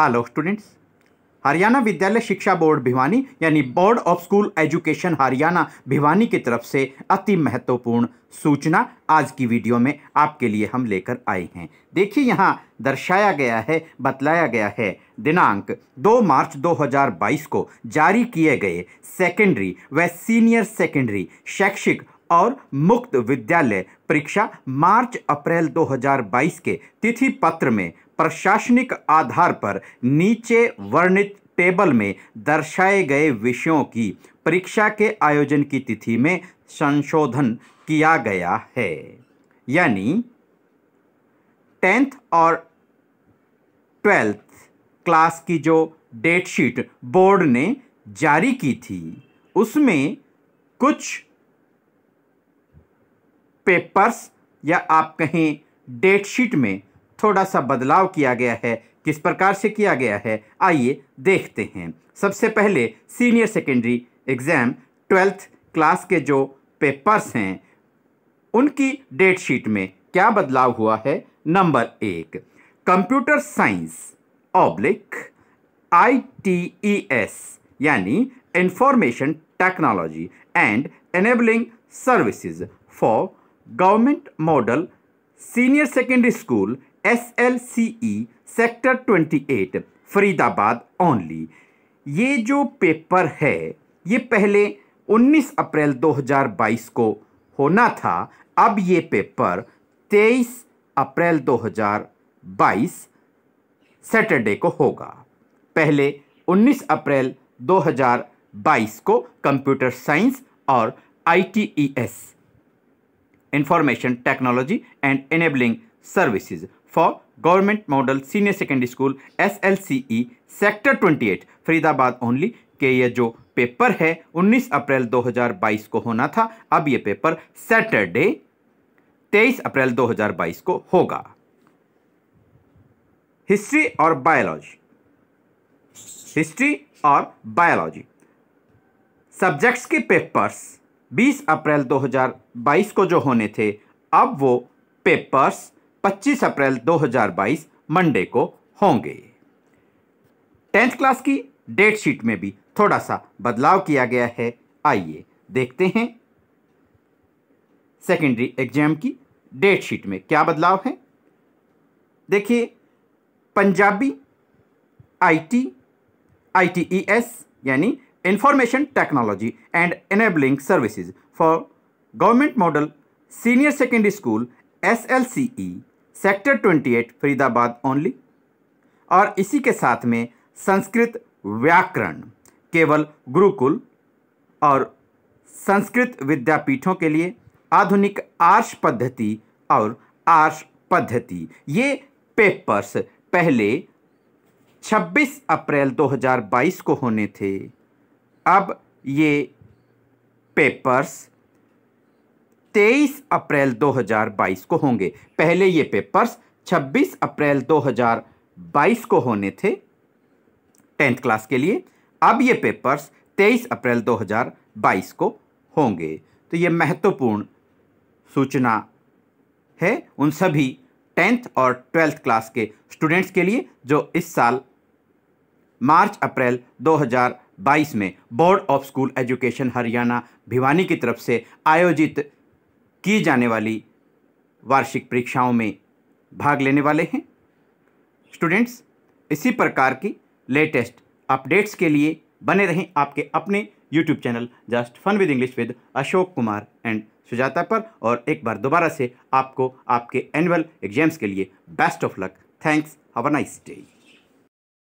hello students Haryana विद्यालय शिक्षा board Bhiwani यानी board of school education Haryana Bhiwani की तरफ से अति महत्वपूर्ण सूचना आज की वीडियो में आपके लिए हम लेकर आए हैं देखिए यहाँ दर्शाया गया है बतलाया गया है दिनांक 2 मार्च 2022 को जारी किए गए सेकेंडरी व सीनियर सेकेंडरी शैक्षिक और मुक्त विद्यालय परीक्षा मार्च अप्रैल 2022 के तिथि पत्र में प्रशासनिक आधार पर नीचे वर्णित टेबल में दर्शाए गए विषयों की परीक्षा के आयोजन की तिथि में संशोधन किया गया है यानी टेंथ और ट्वेल्थ क्लास की जो डेट शीट बोर्ड ने जारी की थी उसमें कुछ पेपर्स या आप कहें डेट शीट में थोड़ा सा बदलाव किया गया है किस प्रकार से किया गया है आइए देखते हैं सबसे पहले senior secondary exam twelfth class के जो पेपर्स हैं उनकी डेट शीट में क्या बदलाव हुआ है नंबर एक computer science oblique I T E S यानी information technology and enabling services for government model senior secondary school S L C E sector twenty eight Faridabad only ये जो पेपर है ये पहले 19 अप्रैल 2022 को होना था अब ये पेपर 23 अप्रैल 2022 सैटरडे को होगा पहले 19 अप्रैल 2022 को कंप्यूटर साइंस और ITES information technology and enabling services government model secondary school S L C E sector twenty eight Faridabad only के ये जो पेपर है 19 अप्रैल 2022 को होना था अब ये पेपर सैटरडे 23 अप्रैल 2022 को होगा हिस्ट्री और बायोलॉजी हिस्ट्री और बायोलॉजी सब्जेक्ट्स के पेपर्स 20 अप्रैल 2022 को जो होने थे अब वो पेपर्स 25 अप्रैल 2022 मंडे को होंगे टेंथ क्लास की डेट शीट में भी थोड़ा सा बदलाव किया गया है आइए देखते हैं सेकेंडरी एग्जाम की डेट शीट में क्या बदलाव है देखिए पंजाबी आईटी आईटीईएस यानी information technology and enabling services for government model senior secondary school S L C E sector twenty eight Faridabad only और इसी के साथ में संस्कृत व्याकरण केवल गुरुकुल और संस्कृत विद्यापीठों के लिए आधुनिक आर्ष पद्धति और आर्ष पद्धति ये पेपर्स पहले 26 अप्रैल 2022 को होने थे अब ये पेपर्स तेईस अप्रैल 2022 को होंगे पहले ये पेपर्स 26 अप्रैल 2022 को होने थे टेंथ क्लास के लिए अब ये पेपर्स 23 अप्रैल 2022 को होंगे तो ये महत्वपूर्ण सूचना है उन सभी टेंथ और ट्वेल्थ क्लास के स्टूडेंट्स के लिए जो इस साल मार्च अप्रैल 2022 में board of school education Haryana Bhiwani की तरफ से आयोजित की जाने वाली वार्षिक परीक्षाओं में भाग लेने वाले हैं स्टूडेंट्स इसी प्रकार की लेटेस्ट अपडेट्स के लिए बने रहें आपके अपने YouTube channel just fun with English with Ashok Kumar and Sujata पर और एक बार दोबारा से आपको आपके एनुअल एग्जाम्स के लिए best of luck thanks have a nice day